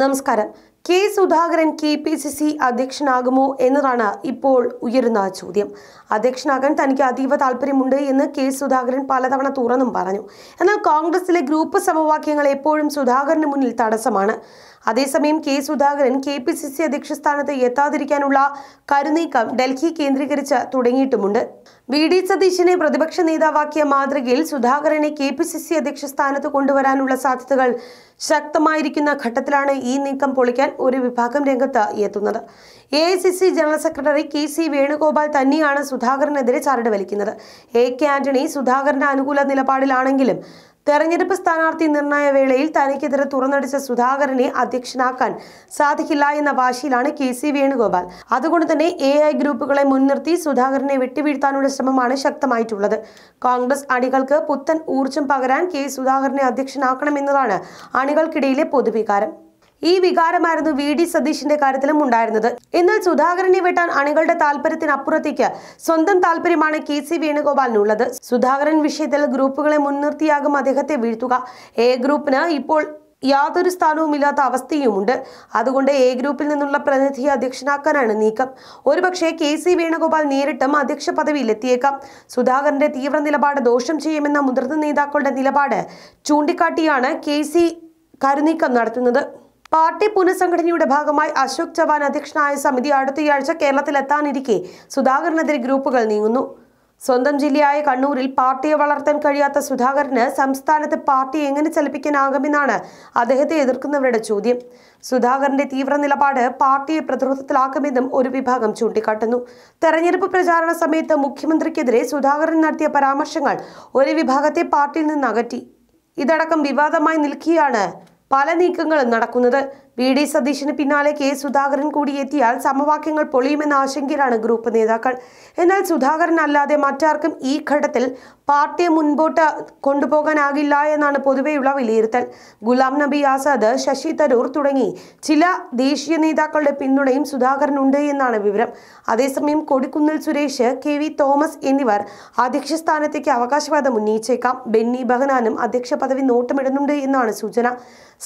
നമസ്കാരം K Sudhakaran K P C C അധ്യക്ഷനാകുമോ എന്നതാണ് ഇപ്പോൾ ഉയരുന്ന ചോദ്യം അധ്യക്ഷനാകാൻ തനിക്ക് അതീവ താല്പര്യമുണ്ട് എന്ന് കെ സുധാകരൻ പലതവണ തുറന്നും പറഞ്ഞു എന്നാൽ കോൺഗ്രസിലെ ഗ്രൂപ്പ് സമവാക്യങ്ങൾ എപ്പോഴും സുധാകരന് മുന്നിൽ തടസ്സമാണ് അതേസമയം K Sudhakaran K P C C അധ്യക്ഷ സ്ഥാനത്ത് എത്താതിരിക്കാനുള്ള കരുനീക്കം ഡൽഹി കേന്ദ്രീകരിച്ച് തുടങ്ങിയിട്ടുമുണ്ട് വി ഡി സതീശിനെ പ്രതിപക്ഷ നേതാവാക്കിയ മാതൃകയിൽ സുധാകരനെ കെ പി സി സി അധ്യക്ഷ സ്ഥാനത്ത് കൊണ്ടുവരാനുള്ള സാധ്യതകൾ ശക്തമായിരിക്കുന്ന ഘട്ടത്തിലാണ് ഈ നീക്കം പൊളിക്കാൻ ഒരു വിഭാഗം രംഗത്ത് എത്തുന്നത് A I C C general secretary K C Venugopal തന്നെയാണ് സുധാകരനെതിരെ ചരട് വലിക്കുന്നത് എ കെ ആന്റണി സുധാകരന്റെ അനുകൂല നിലപാടിലാണെങ്കിലും തെരഞ്ഞെടുപ്പ് സ്ഥാനാർത്ഥി നിർണായ വേളയിൽ തനിക്കെതിരെ തുറന്നടിച്ച സുധാകരനെ അധ്യക്ഷനാക്കാൻ സാധിക്കില്ല എന്ന വാശിയിലാണ് കെ സി വേണുഗോപാൽ അതുകൊണ്ട് തന്നെ എ ഐ ഗ്രൂപ്പുകളെ മുൻനിർത്തി സുധാകരനെ വെട്ടിവീഴ്ത്താനുള്ള ശ്രമമാണ് ശക്തമായിട്ടുള്ളത് കോൺഗ്രസ് അണികൾക്ക് പുത്തൻ ഊർജം പകരാൻ കെ സുധാകരനെ അധ്യക്ഷനാക്കണമെന്നതാണ് അണികൾക്കിടയിലെ പൊതുവികാരം ഈ വികാരമായിരുന്നു വി ഡി സതീഷിന്റെ കാര്യത്തിലും ഉണ്ടായിരുന്നത് എന്നാൽ സുധാകരനെ വെട്ടാൻ അണികളുടെ താല്പര്യത്തിനപ്പുറത്തേക്ക് സ്വന്തം താല്പര്യമാണ് കെ സി വേണുഗോപാലിനുള്ളത് സുധാകരൻ വിഷയത്തിൽ ഗ്രൂപ്പുകളെ മുൻനിർത്തിയാകും അദ്ദേഹത്തെ വീഴ്ത്തുക എ ഗ്രൂപ്പിന് ഇപ്പോൾ യാതൊരു സ്ഥാനവുമില്ലാത്ത അവസ്ഥയുമുണ്ട് അതുകൊണ്ട് എ ഗ്രൂപ്പിൽ നിന്നുള്ള പ്രതിനിധിയെ അധ്യക്ഷനാക്കാനാണ് നീക്കം ഒരുപക്ഷെ കെ സി വേണുഗോപാൽ നേരിട്ടും അധ്യക്ഷ പദവിയിലെത്തിയേക്കാം സുധാകരന്റെ തീവ്ര നിലപാട് ദോഷം ചെയ്യുമെന്ന മുതിർന്ന നേതാക്കളുടെ നിലപാട് ചൂണ്ടിക്കാട്ടിയാണ് കെ സി കരുനീക്കം നടത്തുന്നത് പാർട്ടി പുനഃസംഘടനയുടെ ഭാഗമായി അശോക് ചവാൻ അധ്യക്ഷനായ സമിതി അടുത്തയാഴ്ച കേരളത്തിലെത്താനിരിക്കെ സുധാകരനെതിരെ ഗ്രൂപ്പുകൾ നീങ്ങുന്നു സ്വന്തം ജില്ലയായ കണ്ണൂരിൽ പാർട്ടിയെ വളർത്താൻ കഴിയാത്ത സുധാകരന് സംസ്ഥാനത്ത് പാർട്ടി എങ്ങനെ ചലിപ്പിക്കാനാകുമെന്നാണ് അദ്ദേഹത്തെ എതിർക്കുന്നവരുടെ ചോദ്യം സുധാകരന്റെ തീവ്ര നിലപാട് പാർട്ടിയെ പ്രതിരോധത്തിലാക്കുമെന്നും ഒരു വിഭാഗം ചൂണ്ടിക്കാട്ടുന്നു തെരഞ്ഞെടുപ്പ് പ്രചാരണ സമയത്ത് മുഖ്യമന്ത്രിക്കെതിരെ സുധാകരൻ നടത്തിയ പരാമർശങ്ങൾ ഒരു വിഭാഗത്തെ പാർട്ടിയിൽ നിന്ന് അകറ്റി ഇതടക്കം വിവാദമായി നിൽക്കുകയാണ് പല നീക്കങ്ങളും നടക്കുന്നത് വി ഡി സതീശിന് പിന്നാലെ കെ സുധാകരൻ കൂടി എത്തിയാൽ സമവാക്യങ്ങൾ പൊളിയുമെന്ന ആശങ്കയിലാണ് ഗ്രൂപ്പ് നേതാക്കൾ എന്നാൽ സുധാകരൻ അല്ലാതെ മറ്റാർക്കും ഈ ഘട്ടത്തിൽ പാർട്ടിയെ മുൻപോട്ട് കൊണ്ടുപോകാനാകില്ല എന്നാണ് പൊതുവെയുള്ള വിലയിരുത്തൽ ഗുലാം നബി ആസാദ് ശശി തരൂർ തുടങ്ങി ചില ദേശീയ നേതാക്കളുടെ പിന്തുണയും സുധാകരനുണ്ട് എന്നാണ് വിവരം അതേസമയം കൊടിക്കുന്നിൽ സുരേഷ് കെ വി തോമസ് എന്നിവർ അധ്യക്ഷ സ്ഥാനത്തേക്ക് അവകാശവാദം ഉന്നയിച്ചേക്കാം ബെന്നി ബഹനാനും അധ്യക്ഷ പദവി നോട്ടമിടുന്നുണ്ട് എന്നാണ് സൂചന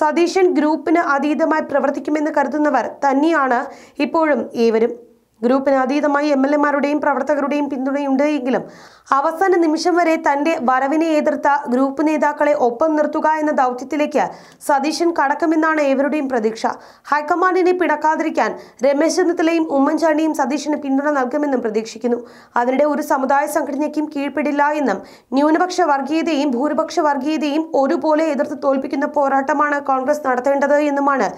സതീശൻ ഗ്രൂപ്പിന് അതീതമായി പ്രവർത്തിക്കുമെന്ന് കരുതുന്നവർ തന്നെയാണ് ഇപ്പോഴും ഏവരും ഗ്രൂപ്പിന് അതീതമായി എം എൽ എമാരുടെയും പ്രവർത്തകരുടെയും പിന്തുണയുണ്ട് എങ്കിലും അവസാന നിമിഷം വരെ തന്റെ വരവിനെ എതിർത്ത ഗ്രൂപ്പ് നേതാക്കളെ ഒപ്പം നിർത്തുക എന്ന ദൗത്യത്തിലേക്ക് സതീശൻ കടക്കുമെന്നാണ് ഏവരുടെയും പ്രതീക്ഷ ഹൈക്കമാൻഡിനെ പിടക്കാതിരിക്കാൻ രമേശ് ചെന്നിത്തലയും ഉമ്മൻചാണ്ടിയും സതീശന് പിന്തുണ നൽകുമെന്നും പ്രതീക്ഷിക്കുന്നു അതിനിടെ ഒരു സമുദായ സംഘടനയ്ക്കും കീഴ്പ്പെടില്ല എന്നും ന്യൂനപക്ഷ വർഗീയതയും ഭൂരിപക്ഷ വർഗീയതയും ഒരുപോലെ എതിർത്ത് തോൽപ്പിക്കുന്ന പോരാട്ടമാണ് കോൺഗ്രസ് നടത്തേണ്ടത് എന്നുമാണ്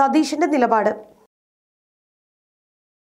സതീശന്റെ നിലപാട്